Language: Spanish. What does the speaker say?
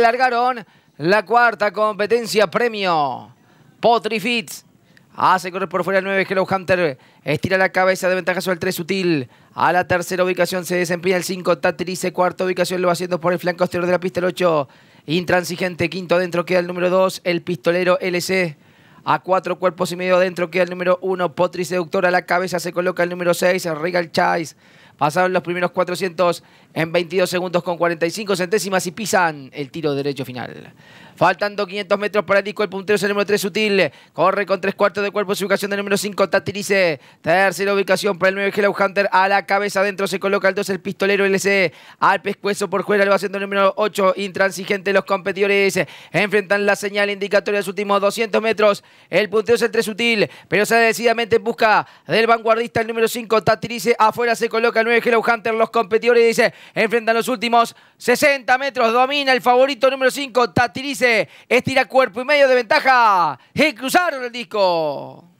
largaron la cuarta competencia premio. Potri Fitz hace correr por fuera el 9 Hello Hunter. Estira la cabeza de ventaja sobre el 3 Sutil. A la tercera ubicación se desempeña el 5 Tatrice. Cuarta ubicación lo va haciendo por el flanco exterior de la pista el 8. Intransigente. Quinto adentro queda el número 2. El pistolero LC. A cuatro cuerpos y medio adentro queda el número 1. Potri Seductor. A la cabeza se coloca el número 6. Regal Chase. Pasaron los primeros 400 en 22 segundos con 45 centésimas y pisan el tiro derecho final. Faltando 500 metros para el disco, el puntero es el número 3, Sutil. Corre con tres cuartos de cuerpo, su ubicación del número 5, Tatirice. Tercera ubicación para el 9, Hello Hunter. A la cabeza adentro se coloca el 2, el pistolero LC. Al pescuezo por fuera le va haciendo el número 8, intransigente. Los competidores enfrentan la señal indicatoria de los últimos 200 metros. El puntero es el 3, Sutil, pero se decididamente en busca del vanguardista, el número 5, Tatirice. Afuera se coloca el 9 Hello Hunter. Los competidores, dice, enfrentan los últimos 60 metros. Domina el favorito número 5, Tatirice. Estira cuerpo y medio de ventaja. Y cruzaron el disco.